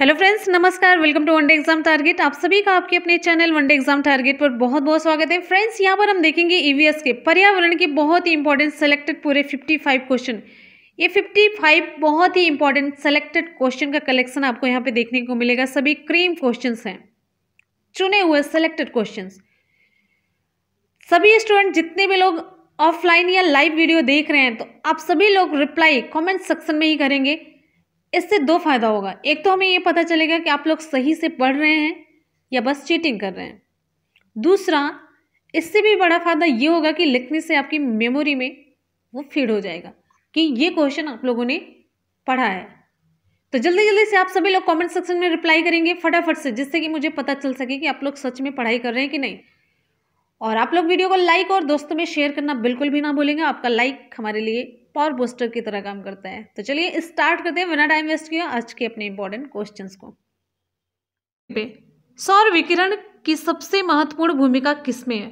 Hello friends नमस्कार welcome to one day exam target आप सभी का आपके अपने चैनल वनडे एग्जाम टारगेट पर बहुत बहुत स्वागत है फ्रेंड्स यहां पर हम देखेंगे ईवीएस e के पर्यावरण के बहुत ही इंपॉर्टेंट सेलेक्टेड पूरे 55 क्वेश्चन ये 55 बहुत ही इंपॉर्टेंट सेलेक्टेड क्वेश्चन का कलेक्शन आपको यहाँ पे देखने को मिलेगा सभी क्रीम क्वेश्चन हैं चुने हुए सेलेक्टेड क्वेश्चन सभी स्टूडेंट जितने भी लोग ऑफलाइन या लाइव वीडियो देख रहे हैं तो आप सभी लोग रिप्लाई कॉमेंट सेक्शन में ही करेंगे इससे दो फायदा होगा एक तो हमें ये पता चलेगा कि आप लोग सही से पढ़ रहे हैं या बस चीटिंग कर रहे हैं दूसरा इससे भी बड़ा फ़ायदा ये होगा कि लिखने से आपकी मेमोरी में वो फीड हो जाएगा कि ये क्वेश्चन आप लोगों ने पढ़ा है तो जल्दी जल्दी से आप सभी लोग कमेंट सेक्शन में रिप्लाई करेंगे फटाफट से जिससे कि मुझे पता चल सके कि आप लोग सच में पढ़ाई कर रहे हैं कि नहीं और आप लोग वीडियो को लाइक और दोस्तों में शेयर करना बिल्कुल भी ना भूलेंगे आपका लाइक हमारे लिए पावर बूस्टर की तरह काम करता है तो चलिए स्टार्ट करते हैं बिना टाइम वेस्ट किया आज के अपने इंपॉर्टेंट क्वेश्चन को सौर विकिरण की सबसे महत्वपूर्ण भूमिका किसमें है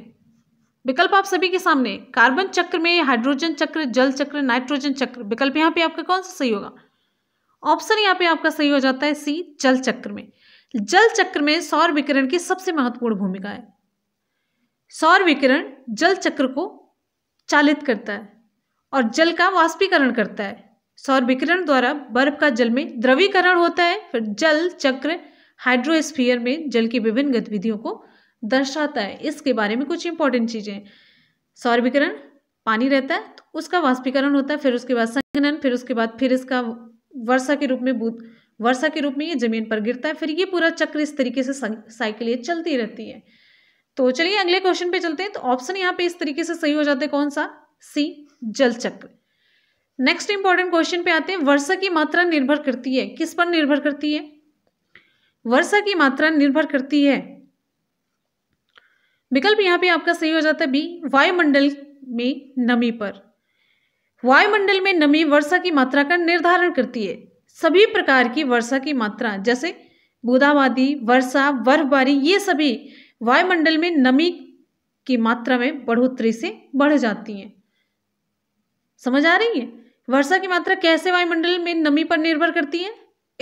विकल्प आप सभी के सामने कार्बन चक्र में हाइड्रोजन चक्र जल चक्र नाइट्रोजन चक्र विकल्प यहाँ पे आपका कौन सा सही होगा ऑप्शन यहाँ पे आपका सही हो जाता है सी जल चक्र में जल चक्र में सौर विकिरण की सबसे महत्वपूर्ण भूमिका है सौर विकिरण जल चक्र को चालित करता है और जल का वाष्पीकरण करता है सौर विकिरण द्वारा बर्फ का जल में द्रवीकरण होता है फिर जल चक्र हाइड्रोस्फीयर में जल की विभिन्न गतिविधियों को दर्शाता है इसके बारे में कुछ इंपॉर्टेंट चीज़ें सौर विकिरण पानी रहता है तो उसका वाष्पीकरण होता है फिर उसके बाद संगनन फिर उसके बाद फिर इसका वर्षा के रूप में वर्षा के रूप में ये जमीन पर गिरता है फिर ये पूरा चक्र इस तरीके से साइकिल ये चलती रहती है तो चलिए अगले क्वेश्चन पे चलते हैं तो ऑप्शन यहाँ पे इस तरीके से सही हो जाते हैं कौन सा सी जल चक्र नेक्स्ट इंपॉर्टेंट क्वेश्चन पे आते हैं वर्षा की मात्रा निर्भर करती है किस पर निर्भर करती है वर्षा की मात्रा निर्भर करती है विकल्प यहां पे आपका सही हो जाता है बी वायुमंडल में नमी पर वायुमंडल में नमी वर्षा की मात्रा का निर्धारण करती है सभी प्रकार की वर्षा की मात्रा जैसे बूदाबादी वर्षा बर्फबारी ये सभी वायुमंडल में नमी की मात्रा में बढ़ोतरी से बढ़ जाती हैं समझ आ रही है वर्षा की मात्रा कैसे वायुमंडल में नमी पर निर्भर करती है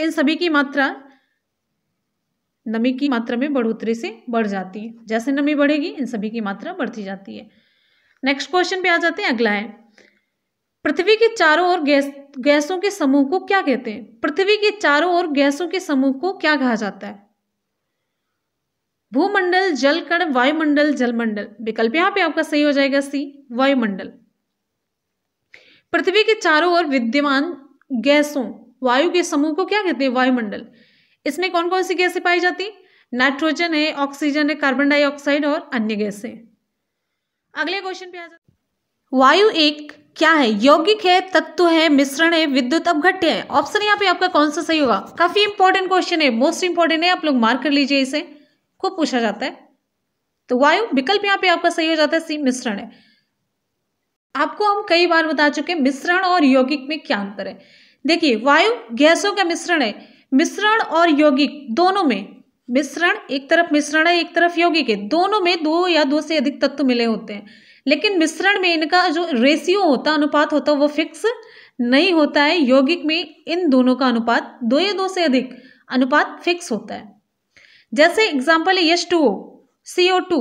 इन सभी की मात्रा नमी की मात्रा में बढ़ोतरी से बढ़ जाती है जैसे नमी बढ़ेगी इन सभी की मात्रा बढ़ती जाती है नेक्स्ट क्वेश्चन पे आ जाते हैं अगला है पृथ्वी के चारों ओर गैस गैसों के समूह को क्या कहते हैं पृथ्वी के चारों ओर गैसों के समूह को क्या कहा जाता है भूमंडल जल वायुमंडल जलमंडल विकल्प यहां पे आपका सही हो जाएगा सी वायुमंडल पृथ्वी के चारों ओर विद्यमान गैसों वायु के समूह को क्या कहते हैं वायुमंडल इसमें कौन कौन सी गैसें पाई जाती नाइट्रोजन है ऑक्सीजन है कार्बन डाइऑक्साइड और अन्य गैसें अगले क्वेश्चन पे आ जाते वायु एक क्या है यौगिक है तत्व है मिश्रण है विद्युत अपघट्य है ऑप्शन यहाँ पे आपका कौन सा सही होगा काफी इंपॉर्टेंट क्वेश्चन है मोस्ट इंपॉर्टेंट है आप लोग मार्क कर लीजिए इसे खूब पूछा जाता है तो वायु विकल्प यहाँ पे आपका सही हो जाता है सी मिश्रण है आपको हम कई बार बता चुके हैं मिश्रण और यौगिक में क्या अंतर है देखिए वायु गैसों का मिश्रण है मिश्रण और यौगिक दोनों में मिश्रण एक तरफ मिश्रण है एक तरफ यौगिक है दोनों में दो या दो से अधिक तत्व मिले होते हैं लेकिन मिश्रण में इनका जो रेशियो होता अनुपात होता वो फिक्स नहीं होता है यौगिक में इन दोनों का अनुपात दो या दो से अधिक अनुपात फिक्स होता है जैसे एग्जाम्पल है यश two O two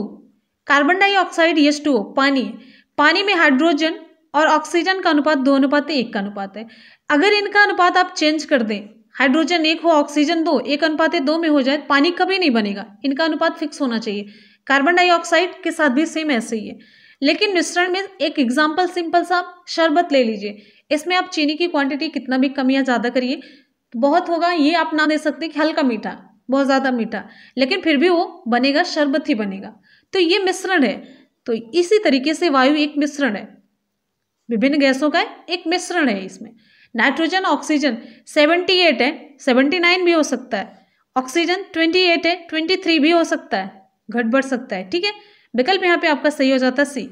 carbon dioxide यश टू है पानी पानी में हाइड्रोजन और ऑक्सीजन का अनुपात दो अनुपात एक का अनुपात है अगर इनका अनुपात आप चेंज कर दें हाइड्रोजन एक हो ऑक्सीजन दो एक अनुपात दो में हो जाए पानी कभी नहीं बनेगा इनका अनुपात फिक्स होना चाहिए कार्बन डाइऑक्साइड के साथ भी सेम ऐसे ही है लेकिन मिश्रण में एक एग्जाम्पल सिंपल सा आप शरबत ले लीजिए इसमें आप चीनी की क्वांटिटी कितना भी कम या ज़्यादा करिए तो बहुत होगा ये आप ना दे सकते कि हल्का मीठा बहुत ज़्यादा मीठा लेकिन फिर भी वो बनेगा शरबत ही बनेगा तो ये मिश्रण है तो इसी तरीके से वायु एक मिश्रण है विभिन्न गैसों का एक मिश्रण है इसमें नाइट्रोजन ऑक्सीजन 78 है 79 भी हो सकता है ऑक्सीजन 28 है 23 भी हो सकता है घट बढ़ सकता है ठीक है विकल्प यहाँ पे आपका सही हो जाता है सी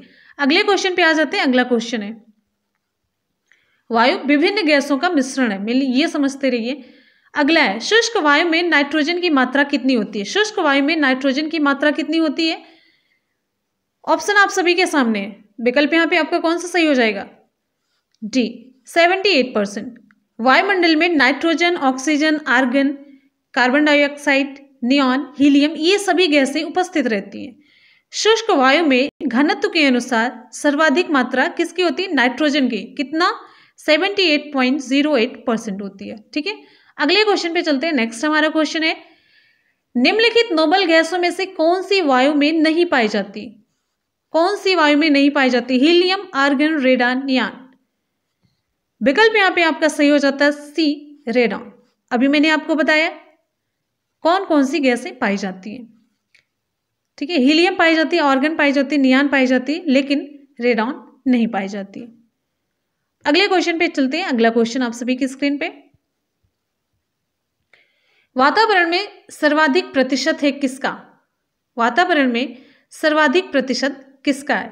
अगले क्वेश्चन पे आ जाते हैं अगला क्वेश्चन है वायु विभिन्न गैसों का मिश्रण है मेनली ये समझते रहिए अगला है शुष्क वायु में नाइट्रोजन की मात्रा कितनी होती है शुष्क वायु में नाइट्रोजन की मात्रा कितनी होती है ऑप्शन आप सभी के सामने है विकल्प यहाँ पे आपका कौन सा सही हो जाएगा डी सेवेंटी एट परसेंट वायुमंडल में nitrogen oxygen argon carbon dioxide neon helium ये सभी गैसें उपस्थित रहती हैं शुष्क वायु में घनत्व के अनुसार सर्वाधिक मात्रा किसकी होती है नाइट्रोजन की कितना 78.08 परसेंट होती है ठीक है अगले क्वेश्चन पे चलते हैं नेक्स्ट हमारा क्वेश्चन है निम्नलिखित नोबल गैसों में से कौन सी वायु में नहीं पाई जाती कौन सी वायु में नहीं पाई जाती हीलियम आर्गन रेडॉन नियान विकल्प यहां पे आपका सही हो जाता है सी रेडॉन अभी मैंने आपको बताया कौन कौन सी गैसें पाई जाती हैं ठीक है हीलियम पाई जाती है ऑर्गन पाई जाती है नियान पाई जाती है लेकिन रेडॉन नहीं पाई जाती अगले क्वेश्चन पे चलते हैं अगला क्वेश्चन आप सभी की स्क्रीन पे वातावरण में सर्वाधिक प्रतिशत है किसका वातावरण में सर्वाधिक प्रतिशत किसका है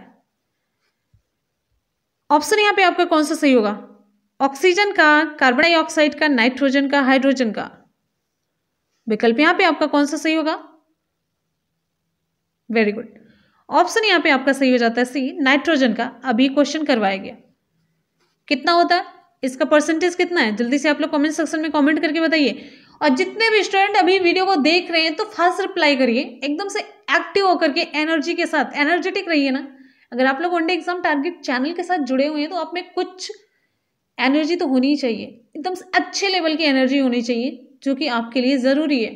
ऑप्शन यहां पे आपका कौन सा सही होगा ऑक्सीजन का कार्बन डाइऑक्साइड का नाइट्रोजन का हाइड्रोजन का विकल्प यहां पे आपका कौन सा सही होगा वेरी गुड ऑप्शन यहां पे आपका सही हो जाता है सी नाइट्रोजन का अभी क्वेश्चन करवाया गया कितना होता है इसका परसेंटेज कितना है जल्दी से आप लोग कमेंट सेक्शन में कमेंट करके बताइए और जितने भी स्टूडेंट अभी वीडियो को देख रहे हैं तो फास्ट रिप्लाई करिए एकदम से एक्टिव होकर के एनर्जी के साथ एनर्जेटिक रहिए ना अगर आप लोग वनडे एग्जाम टारगेट चैनल के साथ जुड़े हुए हैं तो आप में कुछ एनर्जी तो होनी ही चाहिए एकदम से अच्छे लेवल की एनर्जी होनी चाहिए जो कि आपके लिए ज़रूरी है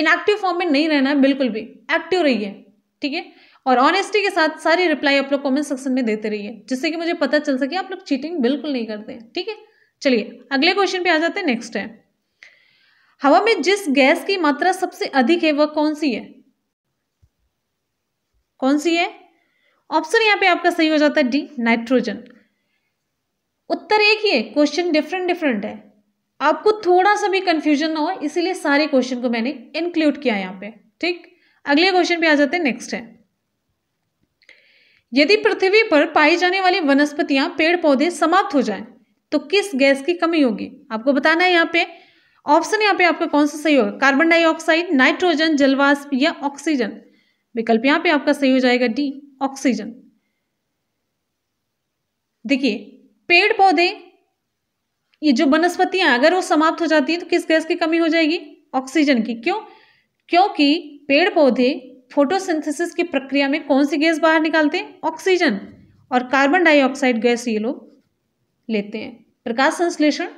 इनएक्टिव फॉर्म में नहीं रहना है बिल्कुल भी एक्टिव रहिए ठीक है और ऑनेस्टी के साथ सारी रिप्लाई आप लोग कॉमेंट सेक्शन में देते रहिए जिससे कि मुझे पता चल सके आप लोग चीटिंग बिल्कुल नहीं करते ठीक है चलिए अगले क्वेश्चन पे आ जाते हैं नेक्स्ट है हवा में जिस गैस की मात्रा सबसे अधिक है वह कौन सी है कौन सी है ऑप्शन यहाँ पे आपका सही हो जाता है डी नाइट्रोजन उत्तर एक ही है क्वेश्चन डिफरेंट डिफरेंट है आपको थोड़ा सा भी कंफ्यूजन ना हो इसीलिए सारे क्वेश्चन को मैंने इंक्लूड किया यहां पे ठीक अगले क्वेश्चन पे आ जाते हैं नेक्स्ट है यदि पृथ्वी पर पाई जाने वाली वनस्पतियां पेड़ पौधे समाप्त हो जाएं तो किस गैस की कमी होगी आपको बताना है यहां पर ऑप्शन यहाँ पे आपका कौन सा सही होगा कार्बन डाइऑक्साइड नाइट्रोजन जलवाष्प या ऑक्सीजन विकल्प यहाँ पे आपका सही हो जाएगा डी ऑक्सीजन देखिए पेड़ पौधे ये जो वनस्पतियां अगर वो समाप्त हो जाती है तो किस गैस की कमी हो जाएगी ऑक्सीजन की क्यों क्योंकि पेड़ पौधे फोटोसिंथेसिस की प्रक्रिया में कौन सी गैस बाहर निकालते हैं ऑक्सीजन और कार्बन डाइऑक्साइड गैस ये लोग लेते हैं प्रकाश संश्लेषण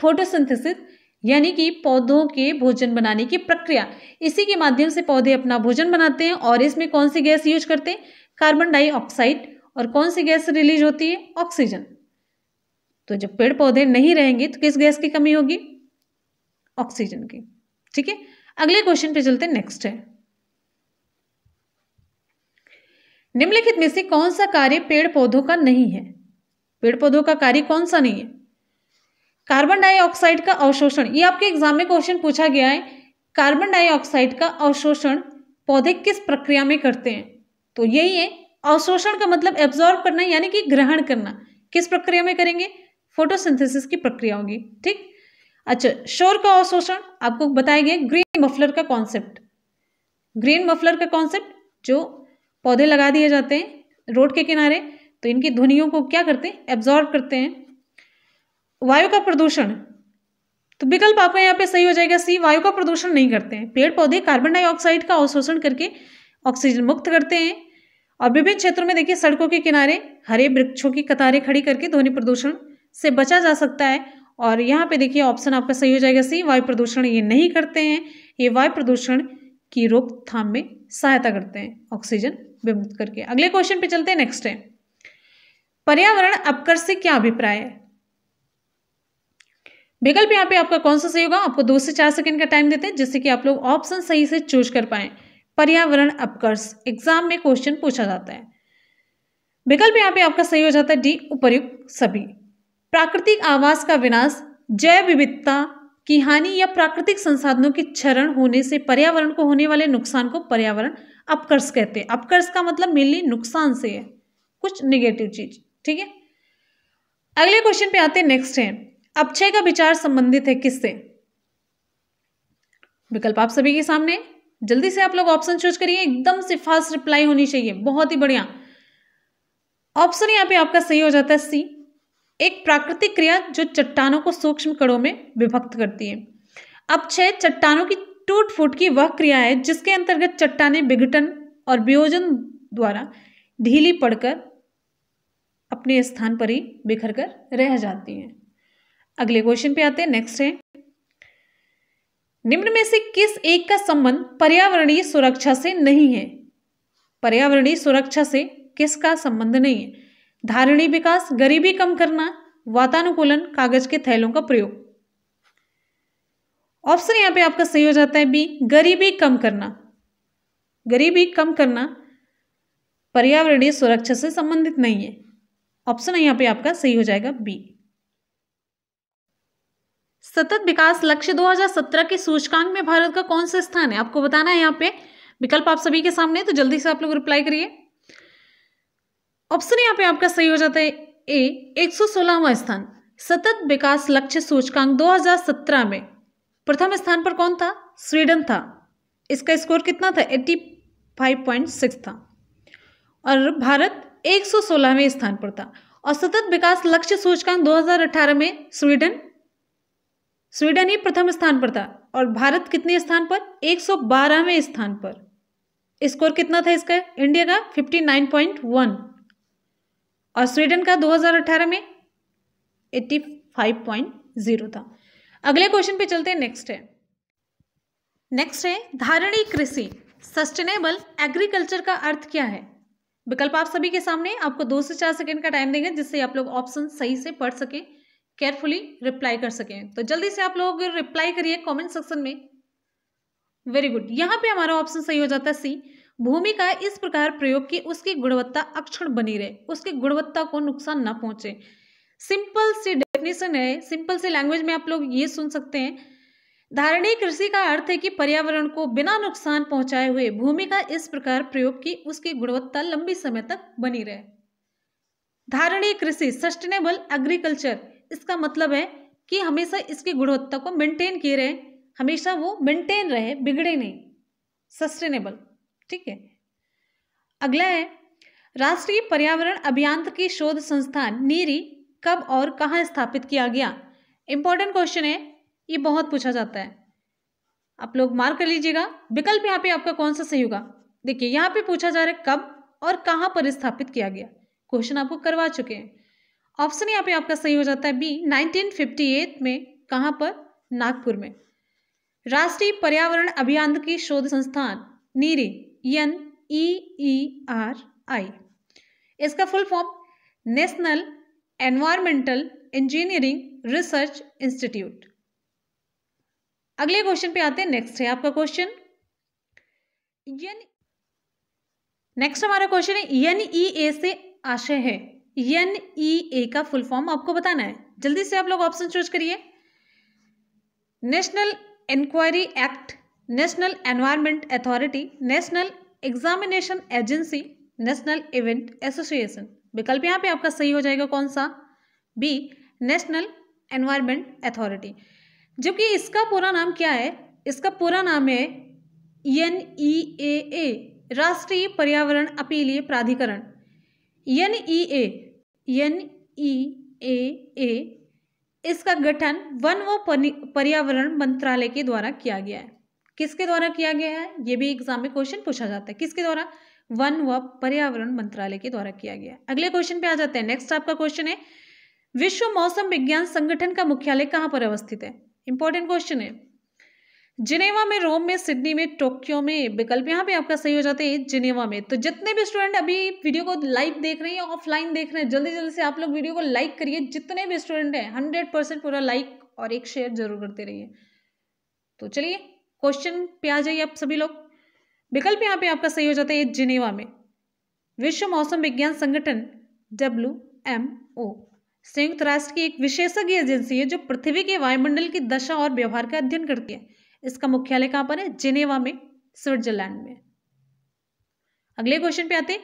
फोटोसिंथेसिस यानी कि पौधों के भोजन बनाने की प्रक्रिया इसी के माध्यम से पौधे अपना भोजन बनाते हैं और इसमें कौन सी गैस यूज करते हैं कार्बन डाइऑक्साइड और कौन सी गैस रिलीज होती है ऑक्सीजन तो जब पेड़ पौधे नहीं रहेंगे तो किस गैस की कमी होगी ऑक्सीजन की ठीक है अगले क्वेश्चन पे चलते नेक्स्ट है निम्नलिखित में से कौन सा कार्य पेड़ पौधों का नहीं है पेड़ पौधों का कार्य कौन सा नहीं है कार्बन डाइऑक्साइड का अवशोषण ये आपके एग्जाम में क्वेश्चन पूछा गया है कार्बन डाइऑक्साइड का अवशोषण पौधे किस प्रक्रिया में करते हैं तो यही है अवशोषण का मतलब एब्जॉर्ब करना यानी कि ग्रहण करना किस प्रक्रिया में करेंगे फोटोसिंथेसिस की प्रक्रिया होगी ठीक अच्छा शोर का अवशोषण आपको बताया गया ग्रीन मफलर का कॉन्सेप्ट ग्रीन मफलर का कॉन्सेप्ट जो पौधे लगा दिए जाते हैं रोड के किनारे तो इनकी ध्वनियों को क्या करते हैं एब्जॉर्ब करते हैं वायु का प्रदूषण तो विकल्प आपका यहाँ पे सही हो जाएगा सी वायु का प्रदूषण नहीं करते हैं पेड़ पौधे कार्बन डाइऑक्साइड का अवशोषण करके ऑक्सीजन मुक्त करते हैं और विभिन्न क्षेत्रों में देखिए सड़कों के किनारे हरे वृक्षों की कतारें खड़ी करके ध्वनि प्रदूषण से बचा जा सकता है और यहाँ पे देखिए ऑप्शन आपका सही हो जाएगा सी वायु प्रदूषण ये नहीं करते हैं ये वायु प्रदूषण की रोकथाम में सहायता करते हैं ऑक्सीजन विमुक्त करके अगले क्वेश्चन पे चलते हैं नेक्स्ट है पर्यावरण अपकर से क्या अभिप्राय है विकल्प यहाँ पे आपका कौन सा सही होगा आपको दो से चार सेकंड का टाइम देते हैं जिससे कि आप लोग ऑप्शन सही से चूज कर पाए पर्यावरण अपकर्ष एग्जाम में क्वेश्चन पूछा जाता है विकल्प यहाँ पे आपका सही हो जाता है डी उपरुक्त सभी प्राकृतिक आवास का विनाश जैव विविधता की हानि या प्राकृतिक संसाधनों के क्षरण होने से पर्यावरण को होने वाले नुकसान को पर्यावरण अपकर्ष कहते हैं अपकर्ष का मतलब मेनली नुकसान से है कुछ निगेटिव चीज ठीक है अगले क्वेश्चन पे आते हैं नेक्स्ट है अपचय का विचार संबंधित है किससे विकल्प आप सभी के सामने जल्दी से आप लोग ऑप्शन चूज करिए एकदम से फास्ट रिप्लाई होनी चाहिए बहुत ही बढ़िया ऑप्शन यहां पे आपका सही हो जाता है सी एक प्राकृतिक क्रिया जो चट्टानों को सूक्ष्म कणों में विभक्त करती है अपक्षय चट्टानों की टूट फूट की वह क्रिया है जिसके अंतर्गत चट्टाने विघटन और वियोजन द्वारा ढीली पड़कर अपने स्थान पर ही बिखर कर रह जाती हैं अगले क्वेश्चन पे आते हैं नेक्स्ट है निम्न में से किस एक का संबंध पर्यावरणीय सुरक्षा से नहीं है पर्यावरणीय सुरक्षा से किसका संबंध नहीं है धारणी विकास गरीबी कम करना वातानुकूलन कागज के थैलों का प्रयोग ऑप्शन यहां पे आपका सही हो जाता है बी गरीबी कम करना गरीबी कम करना पर्यावरणीय सुरक्षा से संबंधित नहीं है ऑप्शन यहां पे आपका सही हो जाएगा बी सतत विकास लक्ष्य 2017 के सूचकांक में भारत का कौन सा स्थान है आपको बताना है यहाँ पे विकल्प आप सभी के सामने तो जल्दी से आप लोग रिप्लाई करिए ऑप्शन यहाँ पे आपका सही हो जाता है ए एक स्थान सतत विकास लक्ष्य सूचकांक 2017 में प्रथम स्थान पर कौन था स्वीडन था इसका स्कोर कितना था 85.6 था और भारत 116वें स्थान पर था और सतत विकास लक्ष्य सूचकांक 2018 में स्वीडन स्वीडन ही प्रथम स्थान पर था और भारत कितने स्थान पर 112वें स्थान पर स्कोर कितना था इसका इंडिया का 59.1 और स्वीडन का 2018 में 85.0 था अगले क्वेश्चन पे चलते हैं नेक्स्ट है नेक्स्ट है धारणी कृषि सस्टेनेबल एग्रीकल्चर का अर्थ क्या है विकल्प आप सभी के सामने आपको दो से चार सेकेंड का टाइम देंगे जिससे आप लोग ऑप्शन सही से पढ़ सकें केयरफुली रिप्लाई कर सकें तो जल्दी से आप लोग रिप्लाई करिए कमेंट सेक्शन में वेरी गुड यहाँ पे हमारा ऑप्शन सही हो जाता है सी भूमि का इस प्रकार प्रयोग की उसकी गुणवत्ता अक्षण बनी रहे उसकी गुणवत्ता को नुकसान ना पहुंचे सिंपल सी डेफिनेशन है सिंपल सी लैंग्वेज में आप लोग ये सुन सकते हैं धारणीय कृषि का अर्थ है कि पर्यावरण को बिना नुकसान पहुंचाए हुए भूमि का इस प्रकार प्रयोग की उसकी गुणवत्ता लंबी समय तक बनी रहे धारणीय कृषि सस्टेनेबल एग्रीकल्चर इसका मतलब है कि हमेशा इसकी गुणवत्ता को मेंटेन किए रहे हमेशा वो मेंटेन रहे बिगड़े नहीं सस्टेनेबल ठीक है अगला है राष्ट्रीय पर्यावरण अभियांत्र की शोध संस्थान नीरी कब और कहाँ स्थापित किया गया इंपॉर्टेंट क्वेश्चन है ये बहुत पूछा जाता है आप लोग मार्क कर लीजिएगा विकल्प यहाँ पे आपका कौन सा सही होगा देखिए यहाँ पे पूछा जा रहा है कब और कहाँ पर स्थापित किया गया क्वेश्चन आपको करवा चुके हैं ऑप्शन यहाँ पे आपका सही हो जाता है बी 1958 में कहाँ पर नागपुर में राष्ट्रीय पर्यावरण अभियांत्रिकी शोध संस्थान नीरी N E E R I इसका full form national environmental engineering research institute अगले क्वेश्चन पे आते हैं नेक्स्ट है आपका क्वेश्चन नेक्स्ट e e, हमारा क्वेश्चन है एन ई ए से आशय है एन ई ए का फुल फॉर्म आपको बताना है जल्दी से आप लोग ऑप्शन चूज करिए national inquiry act national environment authority national examination agency national event association विकल्प यहां पे आपका सही हो जाएगा कौन सा बी नेशनल एनवायरमेंट अथॉरिटी जबकि इसका पूरा नाम क्या है इसका पूरा नाम है एन ई ए ए राष्ट्रीय पर्यावरण अपीलीय प्राधिकरण N E A N E ए ए इसका गठन वन व पर्यावरण मंत्रालय के द्वारा किया गया है किसके द्वारा किया गया है ये भी एग्जाम में क्वेश्चन पूछा जाता है किसके द्वारा वन व पर्यावरण मंत्रालय के द्वारा किया गया अगले क्वेश्चन पे आ जाते हैं नेक्स्ट आपका क्वेश्चन है विश्व मौसम विज्ञान संगठन का मुख्यालय कहां पर अवस्थित है इंपॉर्टेंट क्वेश्चन है जिनेवा में रोम में सिडनी में टोक्यो में विकल्प यहाँ पे आपका सही हो जाते हैं जिनेवा में तो जितने भी स्टूडेंट अभी वीडियो को लाइव देख रहे हैं ऑफलाइन देख रहे हैं जल्दी जल्दी से आप लोग वीडियो को लाइक करिए जितने भी स्टूडेंट हैं हंड्रेड परसेंट पूरा लाइक और एक शेयर जरूर करते रहिए तो चलिए क्वेश्चन पे आ जाइए आप सभी लोग विकल्प यहाँ पे आपका सही हो जाता है जिनेवा में विश्व मौसम विज्ञान संगठन डब्ल्यू एम ओ संयुक्त राष्ट्र की एक विशेषज्ञ एजेंसी है जो पृथ्वी के वायुमंडल की दशा और व्यवहार का अध्ययन करती है इसका मुख्यालय कहां पर है जिनेवा में स्विट्जरलैंड में अगले क्वेश्चन पे आते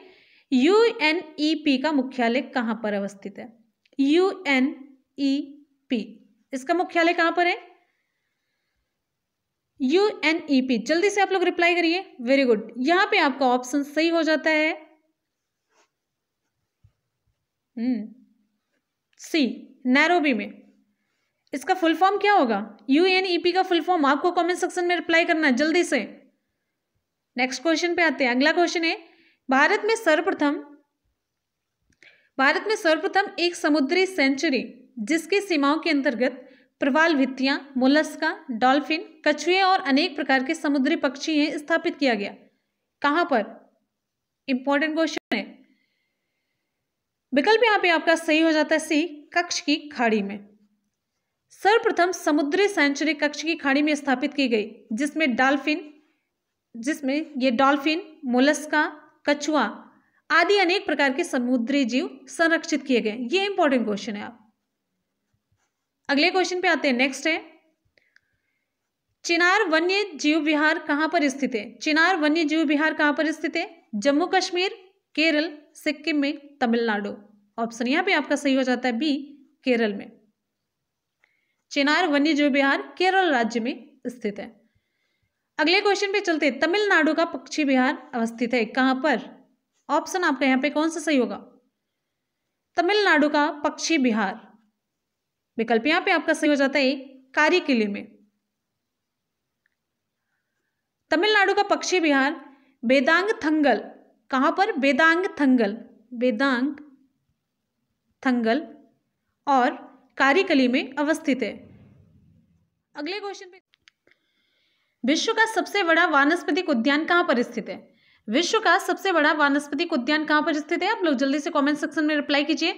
ई पी e का मुख्यालय कहां पर अवस्थित है यू एन ई पी इसका मुख्यालय कहां पर है यू एन ई पी जल्दी से आप लोग रिप्लाई करिए वेरी गुड यहां पे आपका ऑप्शन सही हो जाता है सी हम्म। नैरोबी में इसका फुल फॉर्म क्या होगा यू एन ई पी का फुल फॉर्म आपको कमेंट सेक्शन में रिप्लाई करना है जल्दी से नेक्स्ट क्वेश्चन पे आते हैं अगला क्वेश्चन है भारत में सर्वप्रथम भारत में सर्वप्रथम एक समुद्री सेंचुरी जिसकी सीमाओं के अंतर्गत प्रवाल भित्तियां मोलस्का डॉल्फिन कछुए और अनेक प्रकार के समुद्री पक्षी हैं स्थापित किया गया कहां पर इंपॉर्टेंट क्वेश्चन है विकल्प यहां पे आपका सही हो जाता है सी कक्ष की खाड़ी में सर्वप्रथम समुद्री सेंचुरी कक्ष की खाड़ी में स्थापित की गई जिसमें डॉल्फिन जिसमें ये डॉल्फिन मोलस्का कछुआ आदि अनेक प्रकार के समुद्री जीव संरक्षित किए गए ये इंपॉर्टेंट क्वेश्चन है आप अगले क्वेश्चन पे आते हैं नेक्स्ट है चिनार वन्य जीव विहार कहां पर स्थित है चिनार वन्य जीव विहार कहां पर स्थित है जम्मू कश्मीर केरल सिक्किम में तमिलनाडु ऑप्शन यहां पे आपका सही हो जाता है बी केरल में चेनार जीव विहार केरल राज्य में स्थित है अगले क्वेश्चन पे चलते तमिलनाडु का पक्षी विहार अवस्थित है कहां पर ऑप्शन आपका यहां पे कौन सा सही होगा तमिलनाडु का पक्षी विहार विकल्प यहां पे आपका सही हो जाता है कारी किले में तमिलनाडु का पक्षी विहार बेदांग थंगल कहां पर बेदांग थंगल बेदांग थंगल और कारीकली में अवस्थित है अगले क्वेश्चन पे विश्व का सबसे बड़ा वानस्पतिक उद्यान कहां पर स्थित है विश्व का सबसे बड़ा वानस्पतिक उद्यान कहां पर स्थित है आप लोग जल्दी से कमेंट सेक्शन में रिप्लाई कीजिए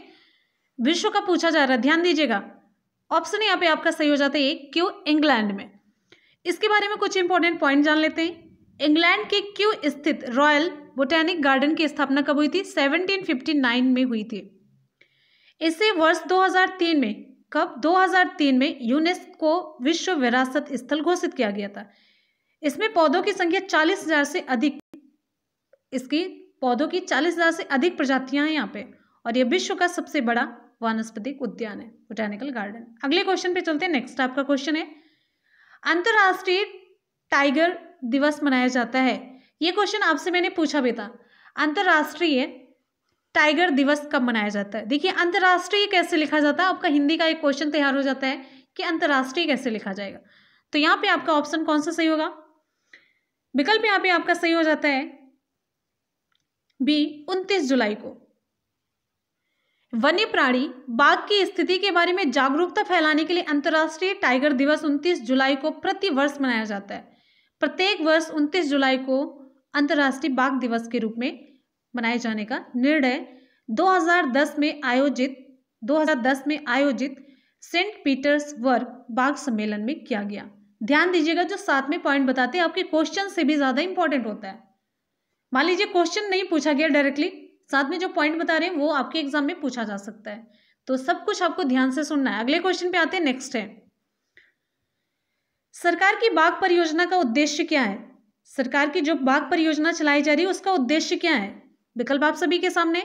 विश्व का पूछा जा रहा है ध्यान दीजिएगा ऑप्शन यहां पे आपका सही हो जाता है एक क्यों इंग्लैंड में इसके बारे में कुछ इंपॉर्टेंट पॉइंट जान लेते हैं इंग्लैंड के क्यू स्थित रॉयल बोटेनिक गार्डन की स्थापना कब हुई थी सेवनटीन में हुई थी इसे वर्ष 2003 में कब 2003 में यूनेस्को विश्व विरासत स्थल घोषित किया गया था इसमें पौधों की संख्या 40,000 से अधिक इसकी पौधों की 40,000 से अधिक प्रजातियां हैं यहाँ पे और यह विश्व का सबसे बड़ा वनस्पतिक उद्यान है बोटेनिकल गार्डन अगले क्वेश्चन पे चलते हैं नेक्स्ट आपका क्वेश्चन है अंतर्राष्ट्रीय टाइगर दिवस मनाया जाता है ये क्वेश्चन आपसे मैंने पूछा भी था अंतर्राष्ट्रीय टाइगर दिवस कब मनाया जाता है देखिए अंतर्राष्ट्रीय कैसे लिखा जाता है आपका हिंदी का एक क्वेश्चन तैयार हो जाता है कि अंतर्राष्ट्रीय कैसे लिखा जाएगा तो यहाँ पे आपका ऑप्शन कौन सा सही होगा विकल्प यहाँ पे आपका सही हो जाता है बी 29 जुलाई को वन्य प्राणी बाघ की स्थिति के बारे में जागरूकता फैलाने के लिए अंतर्राष्ट्रीय टाइगर दिवस उन्तीस जुलाई को प्रति वर्ष मनाया जाता है प्रत्येक वर्ष उन्तीस जुलाई को अंतर्राष्ट्रीय बाघ दिवस के रूप में बनाए जाने का निर्णय 2010 में आयोजित 2010 में आयोजित सेंट पीटर्सबर्ग बाग सम्मेलन में किया गया ध्यान दीजिएगा जो साथ में पॉइंट बताते हैं आपके क्वेश्चन से भी ज़्यादा इंपॉर्टेंट होता है मान लीजिए क्वेश्चन नहीं पूछा गया डायरेक्टली साथ में जो पॉइंट बता रहे हैं वो आपके एग्जाम में पूछा जा सकता है तो सब कुछ आपको ध्यान से सुनना है अगले क्वेश्चन पे आते हैं नेक्स्ट है सरकार की बाघ परियोजना का उद्देश्य क्या है सरकार की जो बाघ परियोजना चलाई जा रही है उसका उद्देश्य क्या है विकल्प आप सभी के सामने